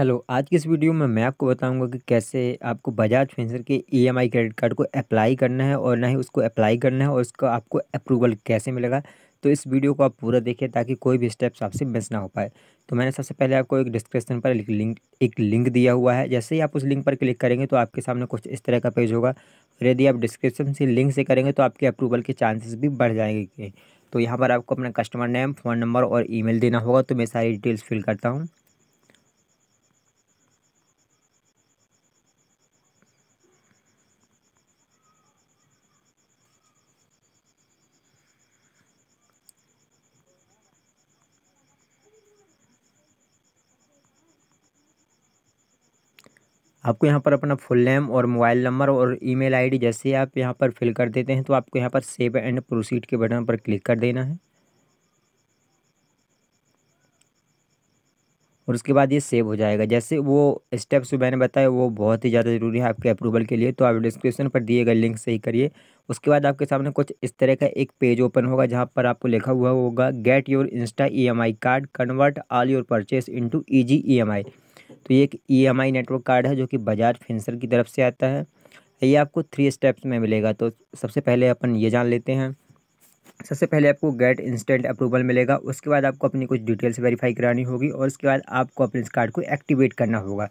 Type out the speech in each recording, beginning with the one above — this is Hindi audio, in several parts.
हेलो आज की इस वीडियो में मैं आपको बताऊंगा कि कैसे आपको बजाज फिनसर के ईएमआई क्रेडिट कार्ड को अप्लाई करना है और ना ही उसको अप्लाई करना है और उसका आपको अप्रूवल कैसे मिलेगा तो इस वीडियो को आप पूरा देखें ताकि कोई भी स्टेप्स आपसे मिस ना हो पाए तो मैंने सबसे पहले आपको एक डिस्क्रिप्शन पर लिंक एक लिंक दिया हुआ है जैसे ही आप उस लिंक पर क्लिक करेंगे तो आपके सामने कुछ इस तरह का पेज होगा और यदि आप डिस्क्रिप्शन से लिंक से करेंगे तो आपके अप्रूवल के चांसेस भी बढ़ जाएंगे तो यहाँ पर आपको अपना कस्टमर नेम फ़ोन नंबर और ईमेल देना होगा तो मैं सारी डिटेल्स फिल करता हूँ आपको यहाँ पर अपना फुल नेम और मोबाइल नंबर और ईमेल आईडी जैसे आप यहाँ पर फिल कर देते हैं तो आपको यहाँ पर सेव एंड प्रोसीड के बटन पर क्लिक कर देना है और उसके बाद ये सेव हो जाएगा जैसे वो स्टेप्स जो मैंने बताया वो बहुत ही ज़्यादा ज़रूरी है आपके अप्रूवल के लिए तो आप डिस्क्रिप्शन पर दिए गए लिंक से ही करिए उसके बाद आपके सामने कुछ इस तरह का एक पेज ओपन होगा जहाँ पर आपको लिखा हुआ होगा get your insta e card convert all your purchase into E G तो ये एक ई नेटवर्क कार्ड है जो कि बजाज फिंसर की तरफ से आता है ये आपको थ्री स्टेप्स में मिलेगा तो सबसे पहले अपन ये जान लेते हैं सबसे पहले आपको गेट इंस्टेंट अप्रूवल मिलेगा उसके बाद आपको अपनी कुछ डिटेल्स वेरीफाई करानी होगी और उसके बाद आपको अपने इस कार्ड को एक्टिवेट करना होगा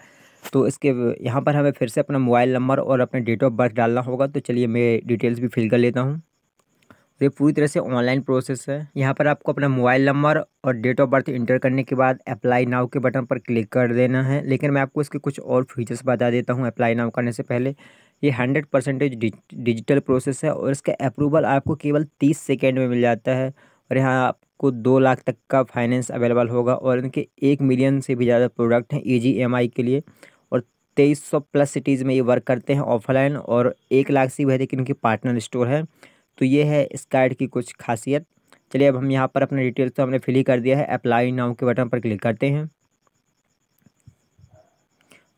तो इसके यहाँ पर हमें फिर से अपना मोबाइल नंबर और अपने डेट ऑफ बर्थ डालना होगा तो चलिए मैं डिटेल्स भी फिल कर लेता हूँ तो ये पूरी तरह से ऑनलाइन प्रोसेस है यहाँ पर आपको अपना मोबाइल नंबर और डेट ऑफ बर्थ इंटर करने के बाद अप्लाई नाव के बटन पर क्लिक कर देना है लेकिन मैं आपको इसके कुछ और फीचर्स बता देता हूँ अप्लाई नाव करने से पहले ये हंड्रेड परसेंटेज डिजिटल प्रोसेस है और इसका अप्रूवल आपको केवल तीस सेकेंड में मिल जाता है और यहाँ आपको दो लाख तक का फाइनेंस अवेलेबल होगा और इनके एक मिलियन से भी ज़्यादा प्रोडक्ट हैं ई e के लिए और तेईस सौ प्लस सिटीज़ में ये वर्क करते हैं ऑफलाइन और एक लाख से भी अधिक इनके पार्टनर स्टोर है तो ये है इस कार्ड की कुछ खासियत चलिए अब हम यहाँ पर अपना डिटेल्स तो हमने फिल ही कर दिया है अप्लाई नाउ के बटन पर क्लिक करते हैं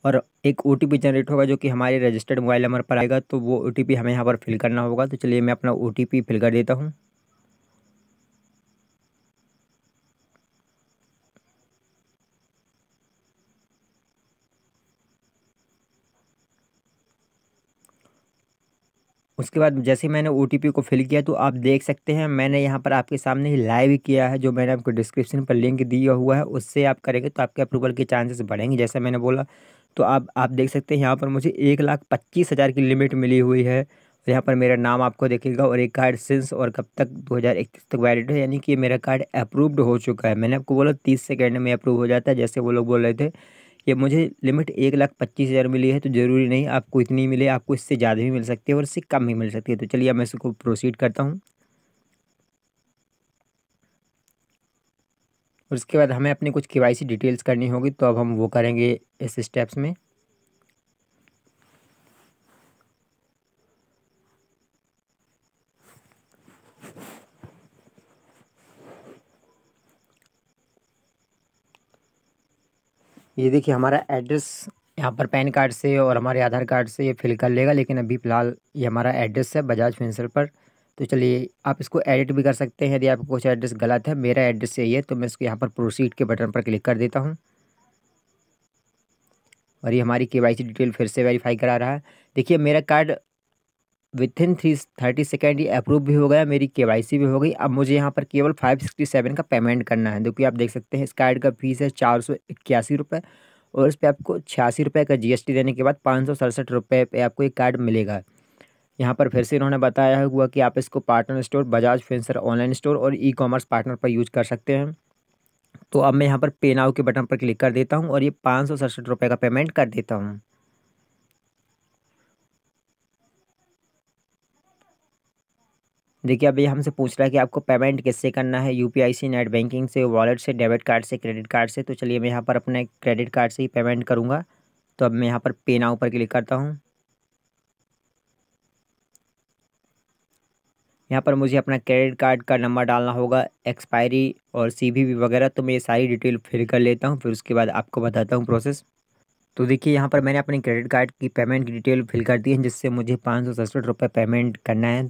और एक ओ जनरेट होगा जो कि हमारे रजिस्टर्ड मोबाइल नंबर पर आएगा तो वो ओ हमें यहाँ पर फिल करना होगा तो चलिए मैं अपना ओ फिल कर देता हूँ उसके बाद जैसे मैंने ओ को फिल किया तो आप देख सकते हैं मैंने यहाँ पर आपके सामने ही लाइव किया है जो मैंने आपको डिस्क्रिप्शन पर लिंक दिया हुआ है उससे आप करेंगे तो आपके अप्रूवल के चांसेस बढ़ेंगे जैसे मैंने बोला तो आप आप देख सकते हैं यहाँ पर मुझे एक लाख पच्चीस हज़ार की लिमिट मिली हुई है यहाँ पर मेरा नाम आपको देखेगा और एक कार्ड सिंस और कब तक दो तक वैलिड है यानी कि मेरा कार्ड अप्रूव्ड हो चुका है मैंने आपको बोला तीस सेकेंड में अप्रूव हो जाता है जैसे वो लोग बोल रहे थे ये मुझे लिमिट एक लाख पच्चीस हज़ार मिली है तो ज़रूरी नहीं आपको इतनी मिले आपको इससे ज़्यादा भी मिल सकती है और इससे कम भी मिल सकती है तो चलिए अब मैं इसको प्रोसीड करता हूँ और उसके बाद हमें अपने कुछ के डिटेल्स करनी होगी तो अब हम वो करेंगे इस स्टेप्स में ये देखिए हमारा एड्रेस यहाँ पर पैन कार्ड से और हमारे आधार कार्ड से ये फिल कर लेगा लेकिन अभी फ़िलहाल ये हमारा एड्रेस है बजाज फिंसल पर तो चलिए आप इसको एडिट भी कर सकते हैं यदि आपको कुछ एड्रेस गलत है मेरा एड्रेस यही है तो मैं इसको यहाँ पर प्रोसीड के बटन पर क्लिक कर देता हूँ और ये हमारी के डिटेल फिर से वेरीफाई करा रहा है देखिए मेरा card within three thirty second ये अप्रूव भी हो गया मेरी के भी हो गई अब मुझे यहाँ पर केवल फाइव सिक्सटी सेवन का पेमेंट करना है जो कि आप देख सकते हैं इस कार्ड का फीस है चार सौ इक्यासी रुपये और इस पर आपको छियासी रुपये का जीएसटी देने के बाद पाँच सौ सड़सठ रुपये पर आपको ये कार्ड मिलेगा यहाँ पर फिर से इन्होंने बताया हुआ कि आप इसको partner store Bajaj Finserv online store और ई कॉमर्स पार्टनर पर यूज कर सकते हैं तो अब मैं यहाँ पर पे नाउ के बटन पर क्लिक कर देता हूँ और ये पाँच सौ सड़सठ रुपये का पेमेंट कर देता हूँ देखिए अब ये हमसे पूछ रहा है कि आपको पेमेंट किससे करना है यूपीआई से नेट बैंकिंग से वॉलेट से डेबिट कार्ड से क्रेडिट कार्ड से तो चलिए मैं यहाँ पर अपने क्रेडिट कार्ड से ही पेमेंट करूँगा तो अब मैं यहाँ पर पे नाउ पर क्लिक करता हूँ यहाँ पर मुझे अपना क्रेडिट कार्ड का नंबर डालना होगा एक्सपायरी और सीवीवी वगैरह तो मैं ये सारी डिटेल फिल कर लेता हूँ फिर उसके बाद आपको बताता हूँ प्रोसेस तो देखिए यहाँ पर मैंने अपने क्रेडिट कार्ड की पेमेंट की डिटेल फिल कर दी है जिससे मुझे पाँच सौ सड़सठ रुपये पेमेंट करना है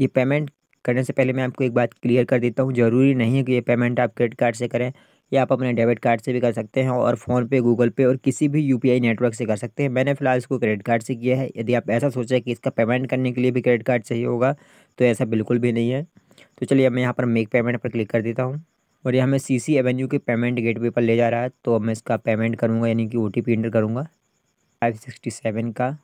ये पेमेंट करने से पहले मैं आपको एक बात क्लियर कर देता हूँ ज़रूरी नहीं है कि ये पेमेंट आप क्रेडिट कार्ड से करें या आप अपने डेबिट कार्ड से भी कर सकते हैं और फ़ोनपे गूगल पे और किसी भी यूपीआई नेटवर्क से कर सकते हैं मैंने फ़िलहाल इसको क्रेडिट कार्ड से किया है यदि आप ऐसा सोचें कि इसका पेमेंट करने के लिए भी क्रेडिट कार्ड चाहिए होगा तो ऐसा बिल्कुल भी नहीं है तो चलिए अब मैं यहाँ पर मेक पेमेंट पर क्लिक कर देता हूँ और यह हमें सी सी एवेन्यू के पेमेंट गेट पर ले जा रहा है तो अब मैं इसका पेमेंट करूँगा यानी कि ओ टी पी करूँगा फाइव सिक्सटी सेवन का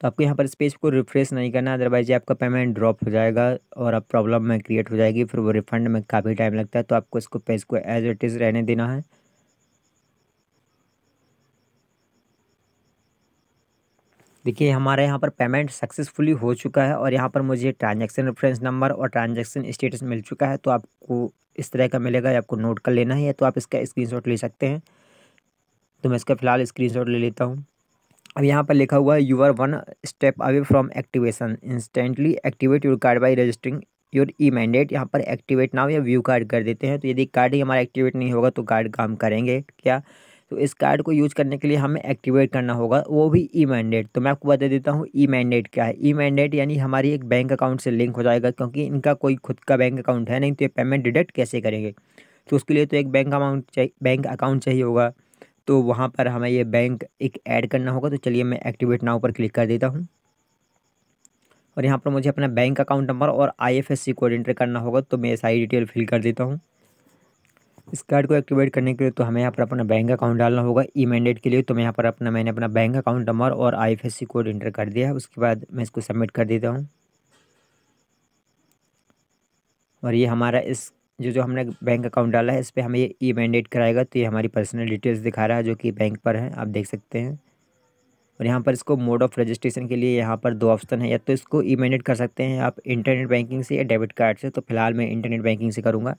तो आपको यहाँ पर इस पेज को रिफ्रेश नहीं करना अदरवाइज आपका पेमेंट ड्रॉप हो जाएगा और अब प्रॉब्लम में क्रिएट हो जाएगी फिर वो रिफंड में काफ़ी टाइम लगता है तो आपको इसको पेज को एज इट इज़ रहने देना है देखिए हमारे यहाँ पर पेमेंट सक्सेसफुली हो चुका है और यहाँ पर मुझे ट्रांजैक्शन रेफरेंस नंबर और ट्रांजैक्शन स्टेटस मिल चुका है तो आपको इस तरह का मिलेगा या आपको नोट कर लेना है या तो आप इसका स्क्रीनशॉट ले सकते हैं तो मैं इसका फ़िलहाल स्क्रीनशॉट ले लेता हूँ अब यहाँ पर लिखा हुआ है you are one step away from activation instantly activate your card by registering your e mandate यहाँ पर एक्टिवेट नाम या व्यू कार्ड कर देते हैं तो यदि कार्ड ही हमारा एक्टिवेट नहीं होगा तो कार्ड काम करेंगे क्या तो इस कार्ड को यूज करने के लिए हमें एक्टिवेट करना होगा वो भी ई मैंडेट तो मैं आपको बता देता हूँ ई मैंडेट क्या है ई मैंडेट यानी हमारी एक बैंक अकाउंट से लिंक हो जाएगा क्योंकि इनका कोई खुद का बैंक अकाउंट है नहीं तो ये पेमेंट डिडक्ट कैसे करेंगे तो उसके लिए तो एक बैंक अमाउंट बैंक अकाउंट चाहिए होगा तो वहाँ पर हमें ये बैंक एक ऐड करना होगा तो चलिए मैं एक्टिवेट नाउ पर क्लिक कर देता हूँ और यहाँ पर मुझे अपना बैंक अकाउंट नंबर और आईएफएससी कोड एंटर करना होगा तो मैं सारी डिटेल फिल कर देता हूँ इस कार्ड को एक्टिवेट करने के लिए तो हमें यहाँ पर अपना बैंक अकाउंट डालना होगा ई e मैंडेट के लिए तो मैं यहाँ पर अपना मैंने अपना बैंक अकाउंट नंबर और आईएफएससी कोड एंटर कर दिया उसके बाद मैं इसको सबमिट कर देता हूँ और ये हमारा इस जो जो हमने बैंक अकाउंट डाला है इस पर हमें ये ई मैंडेट कराएगा तो ये हमारी पर्सनल डिटेल्स दिखा रहा है जो कि बैंक पर है आप देख सकते हैं और यहाँ पर इसको मोड ऑफ रजिस्ट्रेशन के लिए यहाँ पर दो ऑप्शन है या तो इसको ई मैंडेट कर सकते हैं आप इंटरनेट बैंकिंग से या डेबिट कार्ड से तो फिलहाल मैं इंटरनेट बैंकिंग से करूँगा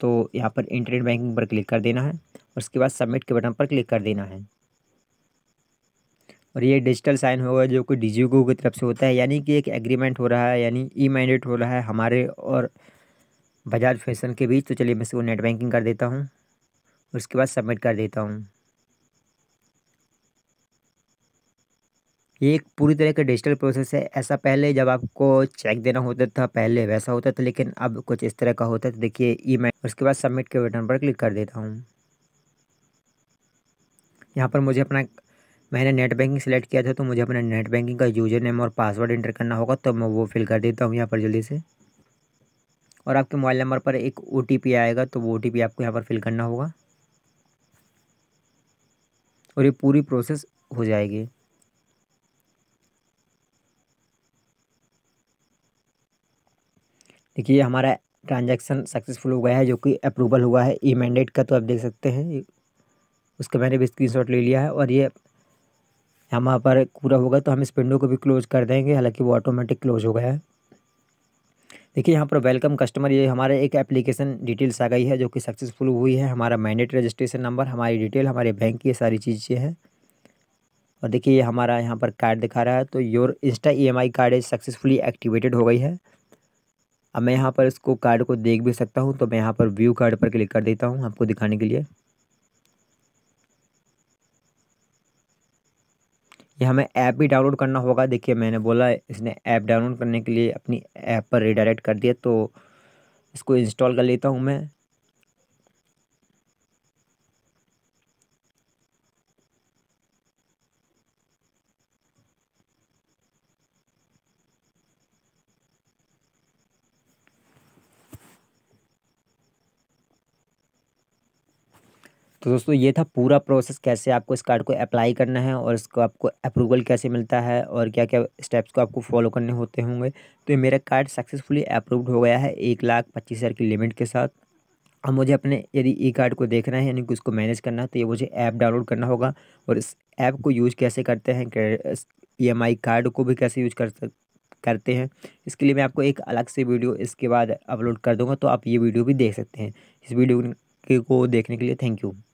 तो यहाँ पर इंटरनेट बैंकिंग पर क्लिक कर देना है और उसके बाद सबमिट के बटन पर क्लिक कर देना है और ये डिजिटल साइन होगा जो कि डी की तरफ से होता है यानी कि एक एग्रीमेंट हो रहा है यानी ई मैंडेट हो रहा है हमारे और बजाज फैशन के बीच तो चलिए मैं इसको नेट बैंकिंग कर देता हूँ उसके बाद सबमिट कर देता हूँ ये एक पूरी तरह का डिजिटल प्रोसेस है ऐसा पहले जब आपको चेक देना होता था पहले वैसा होता था लेकिन अब कुछ इस तरह का होता है तो देखिए ई मैं उसके बाद सबमिट के बटन पर क्लिक कर देता हूँ यहाँ पर मुझे अपना मैंने नेट बैंकिंग सेलेक्ट किया था तो मुझे अपना नेट बैंकिंग का यूज़र नेम और पासवर्ड इंटर करना होगा तो मैं वो फिल कर देता हूँ यहाँ पर जल्दी से और आपके मोबाइल नंबर पर एक ओ आएगा तो वो ओ आपको यहाँ पर फिल करना होगा और ये पूरी प्रोसेस हो जाएगी देखिए हमारा ट्रांजैक्शन सक्सेसफुल हो गया है जो कि अप्रूवल हुआ है ई मैंडेट का तो आप देख सकते हैं उसका मैंने भी स्क्रीन ले लिया है और ये यहाँ पर पूरा होगा तो हम इस विंडो को भी क्लोज कर देंगे हालांकि वो ऑटोमेटिक क्लोज हो गया है देखिए यहाँ पर वेलकम कस्टमर ये हमारे एक एप्लीकेशन डिटेल्स आ गई है जो कि सक्सेसफुल हुई है हमारा मैंडेट रजिस्ट्रेशन नंबर हमारी डिटेल हमारे बैंक की ये सारी चीज़ें हैं और देखिए ये हमारा यहाँ पर कार्ड दिखा रहा है तो योर इंस्टा ई कार्ड है सक्सेसफुली एक्टिवेटेड हो गई है अब मैं यहाँ पर इसको कार्ड को देख भी सकता हूँ तो मैं यहाँ पर व्यू कार्ड पर क्लिक कर देता हूँ आपको दिखाने के लिए ये हमें ऐप भी डाउनलोड करना होगा देखिए मैंने बोला इसने ऐप डाउनलोड करने के लिए अपनी ऐप पर रिडायरेक्ट कर दिया तो इसको इंस्टॉल कर लेता हूँ मैं तो दोस्तों ये था पूरा प्रोसेस कैसे आपको इस कार्ड को अप्लाई करना है और इसको आपको अप्रूवल कैसे मिलता है और क्या क्या स्टेप्स को आपको फॉलो करने होते होंगे तो ये मेरा कार्ड सक्सेसफुली अप्रूव्ड हो गया है एक लाख पच्चीस हज़ार की लिमिट के साथ अब मुझे अपने यदि ई कार्ड को देखना है यानी कि उसको मैनेज करना है तो ये मुझे ऐप डाउनलोड करना होगा और इस ऐप को यूज कैसे करते हैं ई एम आई कार्ड को भी कैसे यूज कर करते हैं इसके लिए मैं आपको एक अलग से वीडियो इसके बाद अपलोड कर दूंगा तो आप ये वीडियो भी देख सकते हैं इस वीडियो को देखने के लिए थैंक यू